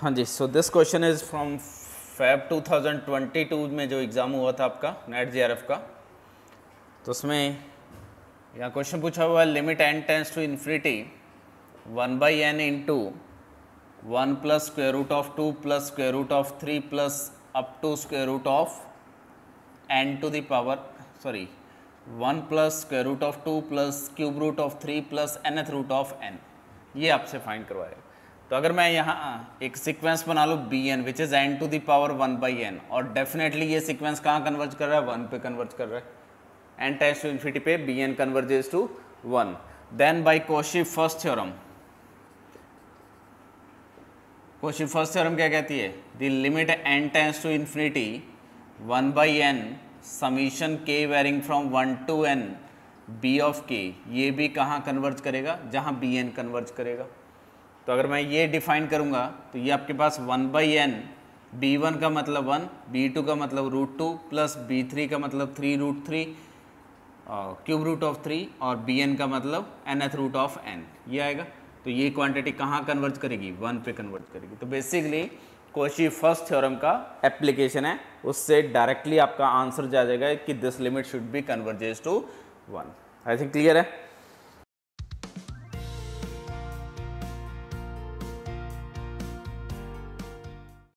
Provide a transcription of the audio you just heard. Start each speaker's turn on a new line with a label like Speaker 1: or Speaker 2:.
Speaker 1: हाँ जी so this question is from Feb 2022
Speaker 2: में जो एग्ज़ाम हुआ था आपका नेट जे का तो उसमें यहाँ क्वेश्चन पूछा हुआ है limit n tends to infinity one by n into one plus square root of two plus square root of three plus up to square root of n to the power sorry one plus square root of two plus cube root of three plus nth root of n ये आपसे find करवाएगा तो अगर मैं यहाँ एक sequence बना लूँ B n which is n to the power one by n और डेफिनेटली ये सीक्वेंस कहाँ कन्वर्ज कर रहा है वन पे कन्वर्ज कर रहा है एन टाइम्स टू इन्फिटी पे B n converges to one then by Cauchy first theorem Cauchy first theorem क्या कहती है the limit n times to infinity one by n summation k varying from one to n B of k ये भी कहाँ converge करेगा जहाँ B N converge करेगा तो अगर मैं ये डिफाइन करूँगा तो ये आपके पास one by n B one का मतलब वन बी टू का मतलब root two plus B three का मतलब three root three cube root of three और बी एन का मतलब N nth root of n ये आएगा तो ये क्वांटिटी कहाँ कन्वर्ट करेगी वन पे कन्वर्ट करेगी तो बेसिकली कोशी फर्स्ट थ्योरम का एप्लीकेशन है उससे डायरेक्टली आपका आंसर जा जाएगा कि this limit should be converges to one I think clear है